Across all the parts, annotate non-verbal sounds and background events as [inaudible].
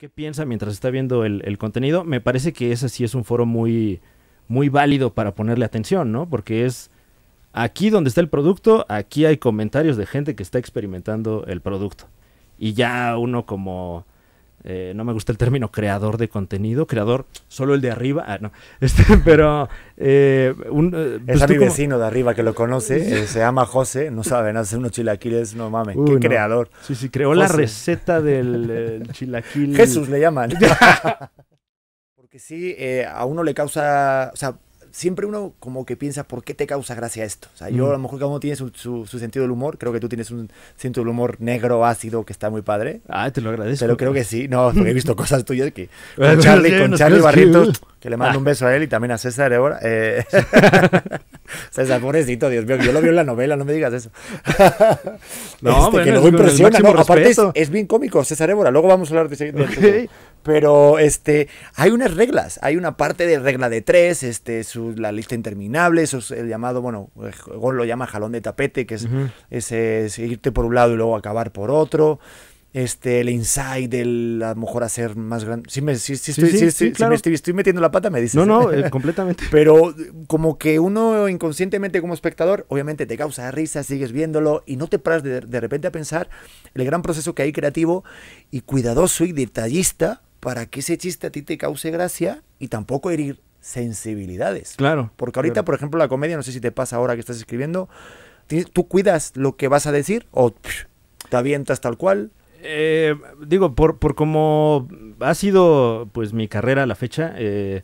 qué piensa mientras está viendo el, contenido, me parece que ese sí es un foro muy, muy válido para ponerle atención, ¿no? Porque es aquí donde está el producto, aquí hay comentarios de gente que está experimentando el producto. Y ya uno como eh, no me gusta el término creador de contenido, creador solo el de arriba, ah, no, [laughs] este, pero... Eh, un, eh, pues es a mi vecino de arriba que lo conoce, [laughs] se llama José, no saben, hace unos chilaquiles, no mames, qué creador. Sí, sí, creó la receta del [laughs] chilaquiles Jesús le llaman. Porque sí, a uno le causa, o sea, siempre uno como que piensa por qué te causa gracia esto. O sea, yo mm. a lo mejor cada uno tiene su, su, sentido del humor. Creo que tú tienes un sentido del humor negro, ácido, que está muy padre. Ah, te lo agradezco. Pero creo que sí. No, porque he visto cosas tuyas que [laughs] con Charlie, con Charlie Barrientos, que le mando ah. un beso a él y también a César ahora. Eh. [laughs] César, pobrecito, Dios mío, yo lo vi en la novela, no me digas eso. [laughs] no, este, bueno, que luego impresiona. No, aparte es, bien cómico, César Évora. Luego vamos a hablar de, de pero este, hay unas reglas, hay una parte de regla de tres, este, su, la lista interminable, eso es el llamado, bueno, lo llama jalón de tapete, que es, irte por un lado y luego acabar por otro. Este, el inside, el a lo mejor hacer más grande. Si me, estoy, metiendo la pata, me dices. No, no, [laughs] eh, completamente. Pero como que uno inconscientemente como espectador, obviamente te causa risa, sigues viéndolo y no te paras de, de repente a pensar el gran proceso que hay creativo y cuidadoso y detallista para que ese chiste a ti te cause gracia y tampoco herir sensibilidades. Claro. Porque ahorita, por ejemplo, la comedia, no sé si te pasa ahora que estás escribiendo, ¿tú cuidas lo que vas a decir o te avientas tal cual? Eh, digo, por, por como ha sido pues mi carrera a la fecha, eh,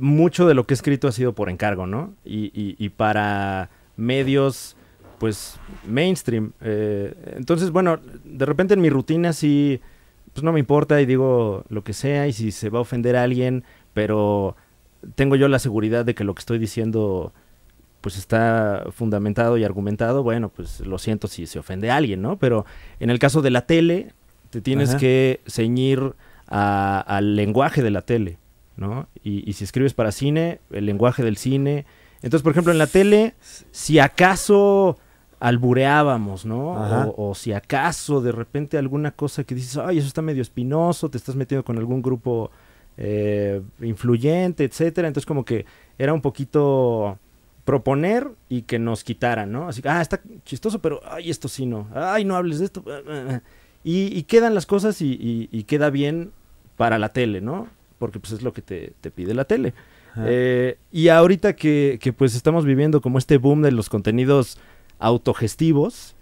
mucho de lo que he escrito ha sido por encargo, ¿no? Y, para medios pues mainstream. Eh, entonces, bueno, de repente en mi rutina sí pues no me importa y digo lo que sea y si se va a ofender a alguien, pero tengo yo la seguridad de que lo que estoy diciendo pues está fundamentado y argumentado, bueno, pues lo siento si se ofende a alguien, ¿no? Pero en el caso de la tele, te tienes que ceñir al lenguaje de la tele, ¿no? y si escribes para cine, el lenguaje del cine. Entonces, por ejemplo, en la tele, si acaso albureábamos, ¿no? O, si acaso de repente alguna cosa que dices, ay, eso está medio espinoso, te estás metiendo con algún grupo eh, influyente, etcétera. Entonces, como que era un poquito proponer y que nos quitaran, ¿no? Así que, ah, está chistoso, pero, ay, esto sí no, ay, no hables de esto. Y, quedan las cosas y, queda bien para la tele, ¿no? Porque pues es lo que te, pide la tele. Eh, y ahorita que, que, pues estamos viviendo como este boom de los contenidos autogestivos,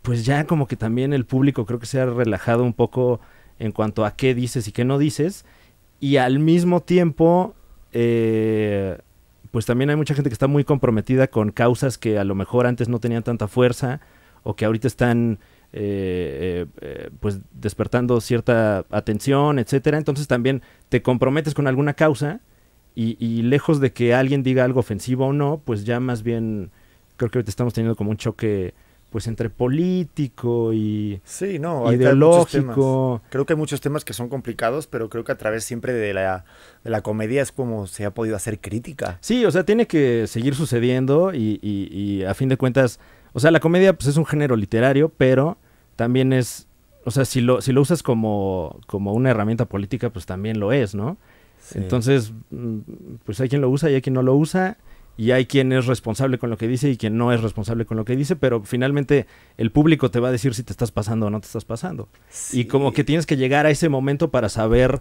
pues ya como que también el público creo que se ha relajado un poco en cuanto a qué dices y qué no dices. Y al mismo tiempo, eh, pues también hay mucha gente que está muy comprometida con causas que a lo mejor antes no tenían tanta fuerza o que ahorita están eh, eh, pues despertando cierta atención, etcétera. Entonces también te comprometes con alguna causa y lejos de que alguien diga algo ofensivo o no, pues ya más bien creo que ahorita estamos teniendo como un choque pues entre político y ideológico. Creo que hay muchos temas que son complicados, pero creo que a través siempre de la, de la comedia es como se ha podido hacer crítica. Sí, o sea, tiene que seguir sucediendo y, y, a fin de cuentas, o sea, la comedia pues es un género literario, pero también es, o sea, si lo, si lo usas como, como una herramienta política, pues también lo es, ¿no? Entonces, mm, pues hay quien lo usa y hay quien no lo usa y hay quien es responsable con lo que dice y quien no es responsable con lo que dice, pero finalmente el público te va a decir si te estás pasando o no te estás pasando. Y como que tienes que llegar a ese momento para saber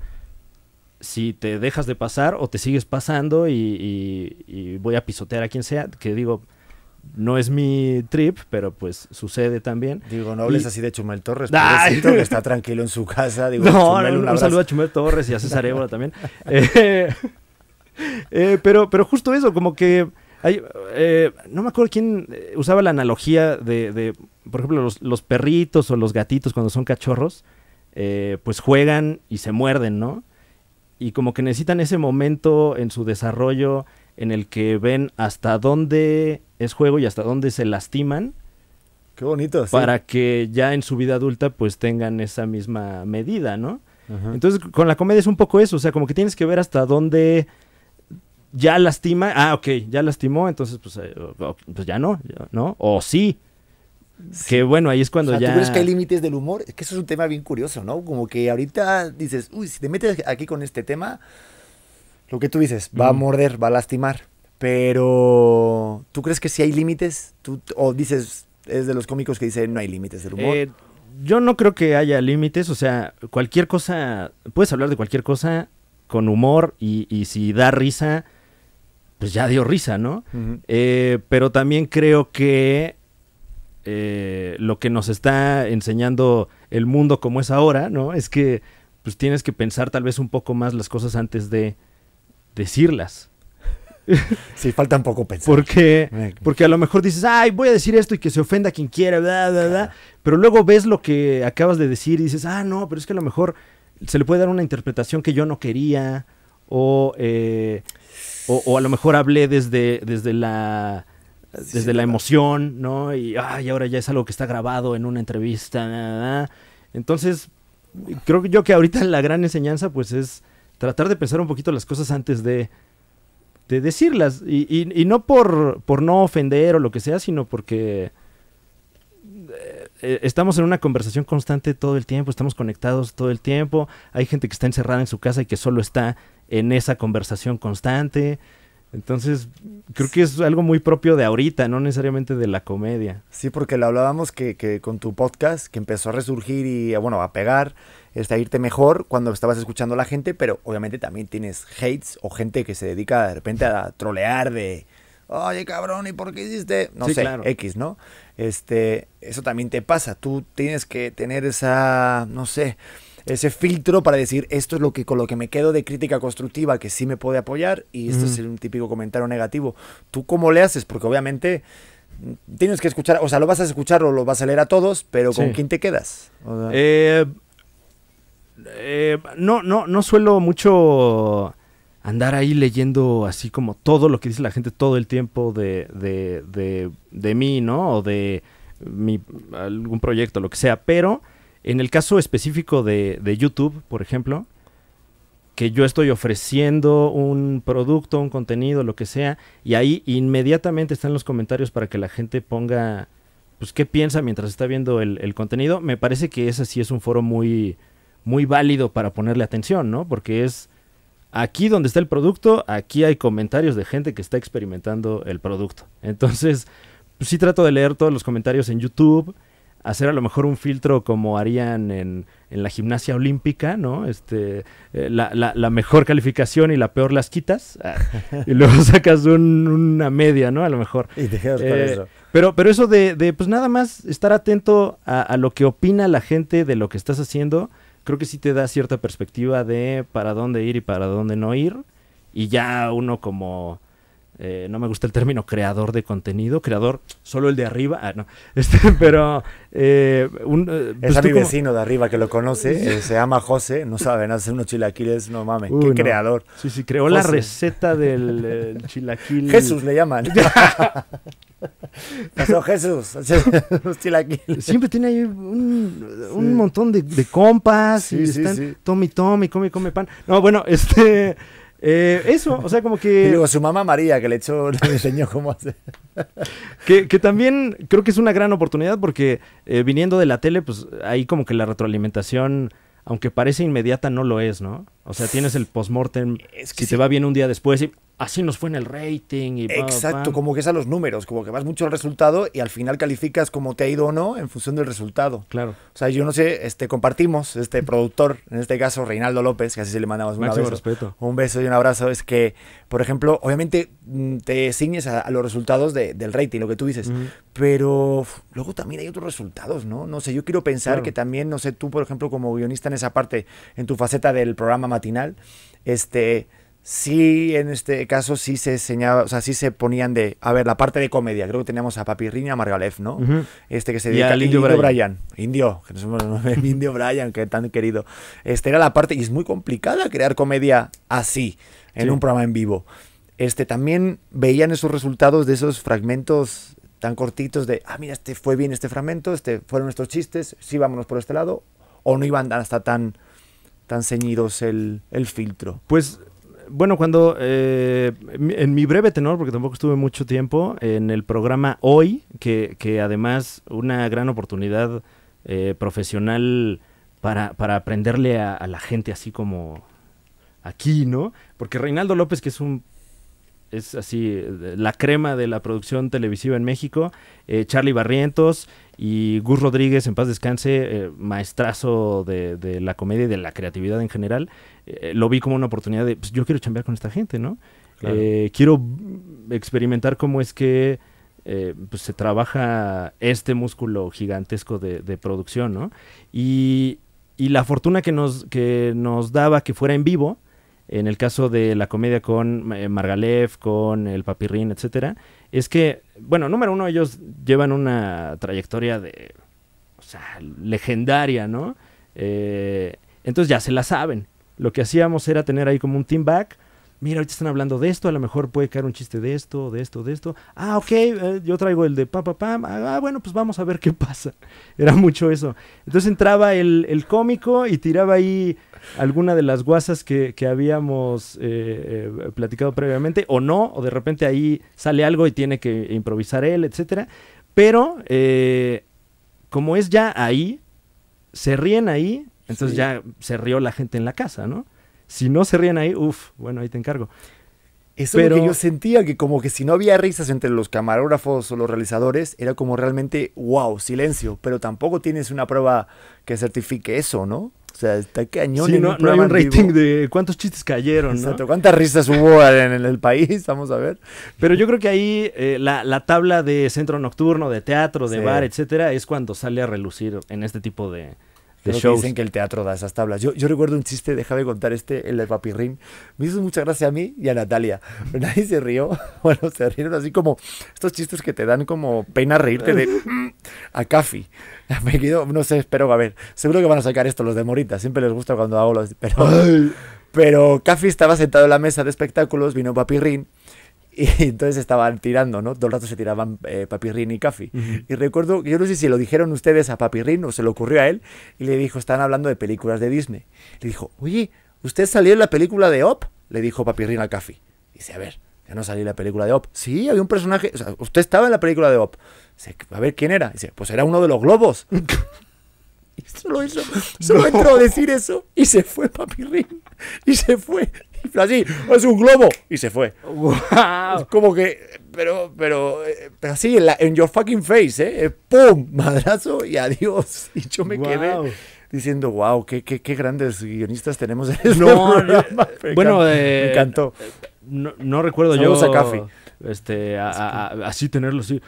si te dejas de pasar o te sigues pasando y, voy a pisotear a quien sea, que digo, no es mi trip, pero pues sucede también. Digo, no hables así de Chumel Torres, [laughs] que está tranquilo en su casa. Digo, [laughs] no, un, saludo a Chumel Torres y a César [laughs] también. Eh, eh, pero, pero justo eso, como que... Hay, eh, no me acuerdo quién eh, usaba la analogía de, por ejemplo, los, perritos o los gatitos cuando son cachorros, pues juegan y se muerden, ¿no? Y como que necesitan ese momento en su desarrollo en el que ven hasta dónde es juego y hasta dónde se lastiman. Qué bonito. Para que ya en su vida adulta pues tengan esa misma medida, ¿no? Entonces con la comedia es un poco eso, o sea, como que tienes que ver hasta dónde ya lastima, ah, ok, ya lastimó, entonces pues, eh, pues ya no, ¿no? O sí. Que bueno, ahí es cuando ya. ¿Tú crees que hay límites del humor? Es que eso es un tema bien curioso, ¿no? Como que ahorita dices, uy, si te metes aquí con este tema, lo que tú dices, va a morder, va a lastimar. Pero, ¿tú crees que sí hay límites? ¿Tú, ¿O dices, es de los cómicos que dicen no hay límites del humor? Eh, yo no creo que haya límites, o sea, cualquier cosa, puedes hablar de cualquier cosa con humor y, y si da risa, pues ya dio risa, ¿no? Eh, pero también creo que eh, lo que nos está enseñando el mundo como es ahora, ¿no? Es que pues tienes que pensar tal vez un poco más las cosas antes de decirlas. [laughs] Sí, falta un poco pensar. Porque, eh, porque a lo mejor dices, ay, voy a decir esto y que se ofenda quien quiera, bla, Pero luego ves lo que acabas de decir y dices, ah, no, pero es que a lo mejor se le puede dar una interpretación que yo no quería. Eh, o, a lo mejor hablé desde, desde la desde la emoción, ¿no? Y ahora ya es algo que está grabado en una entrevista. Entonces, creo yo que ahorita la gran enseñanza pues es tratar de pensar un poquito las cosas antes de, de decirlas. Y, no por, por, no ofender o lo que sea, sino porque eh, eh, estamos en una conversación constante todo el tiempo, estamos conectados todo el tiempo. Hay gente que está encerrada en su casa y que solo está en esa conversación constante. Entonces, creo que es algo muy propio de ahorita, no necesariamente de la comedia. Sí, porque lo hablábamos que, con tu podcast, que empezó a resurgir y, bueno, a pegar, este, a irte mejor cuando estabas escuchando a la gente, pero obviamente también tienes hates o gente que se dedica de repente a trolear de, oye, cabrón, ¿y por qué hiciste? No sé, X, ¿no? Este, eso también te pasa, tú tienes que tener esa, no sé, ese filtro para decir esto es lo que con lo que me quedo de crítica constructiva que sí me puede apoyar y esto es un típico comentario negativo. ¿Tú cómo le haces? Porque obviamente mm, tienes que escuchar, o sea, lo vas a escuchar o lo vas a leer a todos, pero ¿con quién te quedas? Eh, eh, no, no, no suelo mucho andar ahí leyendo así como todo lo que dice la gente todo el tiempo de, de, de, de mí, ¿no? O de mi, algún proyecto, lo que sea, pero en el caso específico de, YouTube, por ejemplo, que yo estoy ofreciendo un producto, un contenido, lo que sea, y ahí inmediatamente están los comentarios para que la gente ponga, pues, qué piensa mientras está viendo el, contenido. Me parece que ese sí es un foro muy, muy válido para ponerle atención, ¿no? Porque es aquí donde está el producto, aquí hay comentarios de gente que está experimentando el producto. Entonces, sí trato de leer todos los comentarios en YouTube hacer a lo mejor un filtro como harían en, la gimnasia olímpica, ¿no? Este, eh, la, mejor calificación y la peor las quitas ah, [laughs] y luego sacas una media, ¿no? A lo mejor. Y te eh, eso. Pero, pero eso de, pues nada más estar atento a, lo que opina la gente de lo que estás haciendo, creo que sí te da cierta perspectiva de para dónde ir y para dónde no ir. Y ya uno como eh, no me gusta el término creador de contenido, creador solo el de arriba, ah, no, [laughs] este, pero... Eh, un, eh, pues es mi vecino de arriba que lo conoce, se llama José, no saben, hace unos chilaquiles, no mames, qué creador. Sí, sí, creó la receta del [laughs] chilaquiles Jesús le llaman. [laughs] Pasó Jesús, los chilaquiles. Siempre tiene ahí un, montón de, compas sí, y sí, están, Tommy, Tommy, come, come pan. No, bueno, este... Eh, eso, o sea, como que. luego su mamá María, que le echó, [laughs] le enseñó cómo hacer. que, también creo que es una gran oportunidad porque eh, viniendo de la tele, pues ahí como que la retroalimentación, aunque parece inmediata, no lo es, ¿no? O sea, tienes el postmortem. mortem que si te va bien un día después, y así nos fue en el rating. Y Exacto, como que es a los números, como que vas mucho al resultado y al final calificas como te ha ido o no en función del resultado. Claro. O sea, yo no sé, este, compartimos, este productor, en este caso Reinaldo López, que así se le mandamos un beso. respeto. Un beso y un abrazo. Es que, por ejemplo, obviamente mm, te sigues a, los resultados del rating, lo que tú dices, pero luego también hay otros resultados, ¿no? No sé, yo quiero pensar que también, no sé, tú, por ejemplo, como guionista en esa parte, en tu faceta del programa matinal, este, sí, en este caso sí se enseñaba, o sea, sí se ponían de, a ver, la parte de comedia, creo que teníamos a y a Margalef, ¿no? Este que se dedica al Indio, Brian. Indio, que Indio Brian, que tan querido. Este era la parte, y es muy complicada crear comedia así, en un programa en vivo. Este, también veían esos resultados de esos fragmentos tan cortitos de, ah, mira, este fue bien este fragmento, este fueron estos chistes, sí vámonos por este lado, o no iban hasta tan tan ceñidos el, el filtro? Pues bueno, cuando eh, en mi breve tenor, porque tampoco estuve mucho tiempo, en el programa Hoy, que, además una gran oportunidad eh, profesional para, para aprenderle a, la gente así como aquí, ¿no? Porque Reinaldo López, que es un... Es así, eh, la crema de la producción televisiva en México. Charlie Barrientos y Gus Rodríguez, en paz descanse, eh, maestrazo de, la comedia y de la creatividad en general, eh, lo vi como una oportunidad de, pues yo quiero chambear con esta gente, ¿no? Eh, quiero experimentar cómo es que pues, se trabaja este músculo gigantesco de, producción, ¿no? Y, y, la fortuna que nos, que nos daba que fuera en vivo, en el caso de la comedia con eh, Margalef, con el Papirrín, etcétera, es que, bueno, número uno, ellos llevan una trayectoria de, o sea, legendaria, ¿no? Eh, entonces ya se la saben. Lo que hacíamos era tener ahí como un team back mira, ahorita están hablando de esto, a lo mejor puede caer un chiste de esto, de esto, de esto. Ah, ok, eh, yo traigo el de papá pam. Ah, ah, bueno, pues vamos a ver qué [laughs] pasa. Era mucho eso. Entonces entraba el, cómico y tiraba ahí alguna de las guasas que, habíamos eh, eh, platicado previamente, o no, o de repente ahí sale algo y tiene que improvisar él, etcétera. Pero, como es ya ahí, se ríen ahí, entonces ya se rió la gente en la casa, ¿no? Si no se ríen ahí, uff, bueno, ahí te encargo. Eso es lo que yo sentía, que como que si no había risas entre los camarógrafos o los realizadores, era como realmente, wow, silencio. Pero tampoco tienes una prueba que certifique eso, ¿no? O sea, está cañón. Sí, no, no hay un rating de cuántos chistes cayeron, ¿no? cuántas risas hubo en, el país, [laughs] vamos a ver. Pero yo creo que ahí eh, la, la, tabla de centro nocturno, de teatro, de bar, etcétera, es cuando sale a relucir en este tipo de, Creo dicen que el teatro da esas tablas. Yo, yo recuerdo un chiste, déjame contar este, el de Papirrin. Me hizo mucha gracia a mí y a Natalia. [laughs] nadie se rió. [laughs] Bueno, se rieron así como estos chistes que te dan como pena reírte de [laughs] mm", a Cafi. Me quedo, no sé, espero, a ver, seguro que van a sacar esto los de Morita. Siempre les gusta cuando hago los... Pero, pero estaba sentado en la mesa de espectáculos, vino papirrín. Y [laughs] entonces estaban tirando, ¿no? Todo el rato se tiraban eh, Papirrín y Café. Y recuerdo, yo no sé si lo dijeron ustedes a Papirrín o se le ocurrió a él, y le dijo, están hablando de películas de Disney. Le dijo, oye, ¿usted salió en la película de Op? Le dijo Papirrín a Café. Dice, a ver, ya no salió en la película de Op. Sí, había un personaje, o sea, usted estaba en la película de Op. Dice, a ver, ¿quién era? Dice, pues era uno de los globos. [laughs] y solo hizo, solo entró a decir eso y se fue Papirrín. Y se fue así, es un globo. Y se fue. como que, pero, pero, pero eh, así, en, your fucking face, ¿eh? eh ¡Pum! Madrazo y adiós. [laughs] Y yo me quedé diciendo, wow, qué, grandes guionistas tenemos en este programa. [laughs] bueno, eh, me encantó. No, recuerdo yo. Este, así tenerlo, sí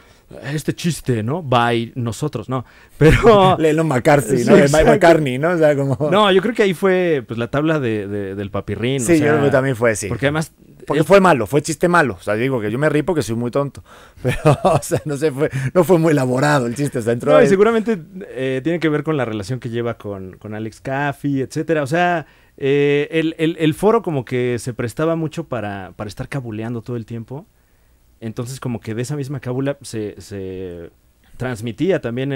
este chiste, ¿no? By nosotros, ¿no? Pero... [laughs] Lelo McCarthy, ¿no? By McCartney, ¿no? O sea, como... No, yo creo que ahí fue pues, la tabla de, del papirrín. Sí, yo creo que también fue así. Porque además... Porque fue malo, fue chiste malo. O sea, digo que yo me río porque soy muy tonto. [laughs] Pero, o sea, no, sé, fue, no fue muy elaborado el chiste. O sea, entró no, y seguramente eh, tiene que ver con la relación que lleva con, con Alex Caffey, etcétera. O sea... Eh, el, foro como que se prestaba mucho para, para estar cabuleando todo el tiempo. Entonces como que de esa misma cábula se, transmitía también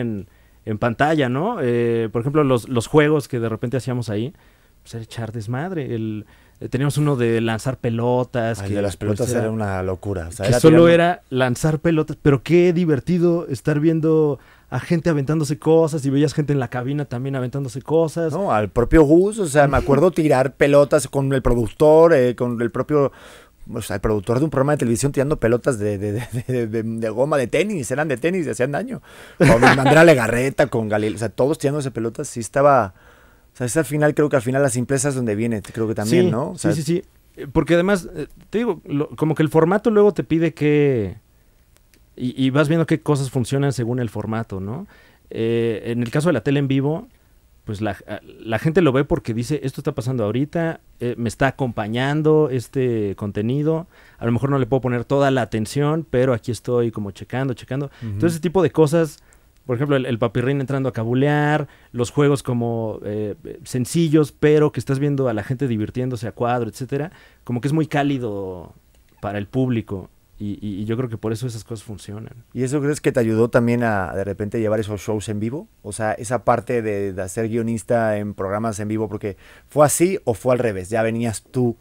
en, pantalla, ¿no? Eh, por ejemplo, los, juegos que de repente hacíamos ahí, pues era echar desmadre. El, eh, teníamos uno de lanzar pelotas. Ay, ah, de las pues, pelotas era, una locura. que solo era lanzar pelotas, pero qué divertido estar viendo a gente aventándose cosas y veías gente en la cabina también aventándose cosas. No, al propio Gus, o sea, me acuerdo [laughs] tirar pelotas con el productor, eh, con el propio o sea, el productor de un programa de televisión tirando pelotas de, goma de tenis, eran de tenis, y hacían daño. Con [laughs] Andrea Legarreta, con Galil, o sea, todos tirándose pelotas, sí estaba. O sea, es al final, creo que al final las es donde viene, creo que también, ¿no? sí, sí, sí. Porque además, eh, te digo, como que el formato luego te pide que. Y, vas viendo qué cosas funcionan según el formato, ¿no? Eh, en el caso de la tele en vivo, pues ah, la, gente lo ve porque dice, esto está pasando ahorita, eh, me está acompañando este contenido, a lo mejor no le puedo poner toda la atención, pero aquí estoy como checando, checando. Entonces ese tipo de cosas, por ejemplo, el, el papirrín entrando a cabulear, los juegos como eh, sencillos, pero que estás viendo a la gente divirtiéndose a cuadro, etcétera, como que es muy cálido para el público. Y, yo creo que por eso esas cosas funcionan. ¿Y eso crees que te ayudó también a de repente llevar esos shows en vivo? O sea, esa parte de, de hacer guionista en programas en vivo, porque ¿fue así o fue al revés? ¿Ya venías tú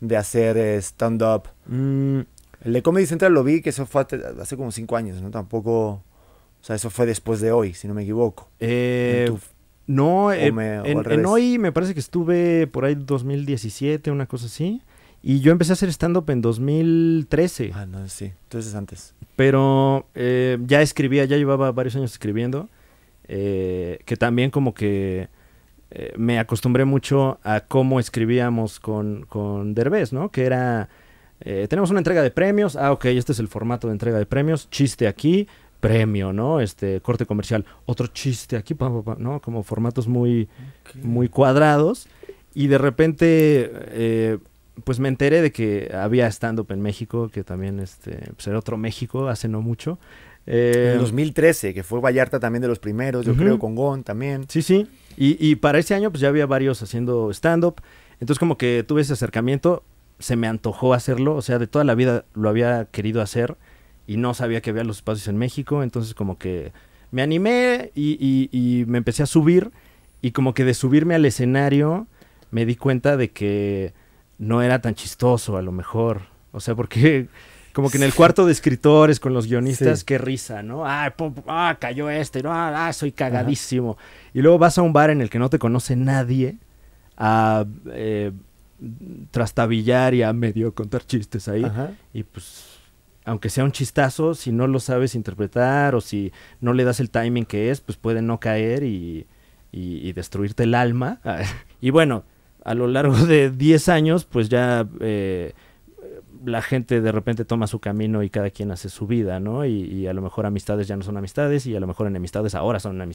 de hacer eh, stand-up? Mm. El de Comedy Central lo vi, que eso fue hace como cinco años, ¿no? Tampoco... O sea, eso fue después de hoy, si no me equivoco. Eh, no, eh, en, en, hoy me parece que estuve por ahí 2017, una cosa así. Y yo empecé a hacer stand-up en 2013. Ah, no, sí, entonces antes. Pero eh, ya escribía, ya llevaba varios años escribiendo, eh, que también como que eh, me acostumbré mucho a cómo escribíamos con, con ¿no? Que era, tenemos una entrega de premios, ah, ok, este es el formato de entrega de premios, chiste aquí, premio, ¿no? Este corte comercial, otro chiste aquí, pa, ¿no? Como formatos muy, muy cuadrados. Y de repente pues me enteré de que había stand-up en México, que también este, pues era otro México hace no mucho. en 2013, eh, que fue Vallarta también de los primeros, yo creo, con Gon también. Sí, sí. Y, para ese año pues ya había varios haciendo stand-up. Entonces como que tuve ese acercamiento, se me antojó hacerlo, o sea, de toda la vida lo había querido hacer y no sabía que había los espacios en México, entonces como que me animé y me empecé a subir y como que de subirme al escenario me di cuenta de que no era tan chistoso a lo mejor. O sea, porque [laughs] como que en el cuarto de escritores con los guionistas, qué risa, ¿no? Ah, cayó este, no, ah, ah soy cagadísimo. Y luego vas a un bar en el que no te conoce nadie a eh, trastabillar y a medio contar chistes ahí. Y pues aunque sea un chistazo, si no lo sabes interpretar o si no le das el timing que es, pues puede no caer y, y destruirte el alma. [laughs] y bueno, a lo largo de 10 años, pues ya eh, la gente de repente toma su camino y cada quien hace su vida, ¿no? Y, y, a lo mejor amistades ya no son amistades y a lo mejor enemistades ahora son amistades.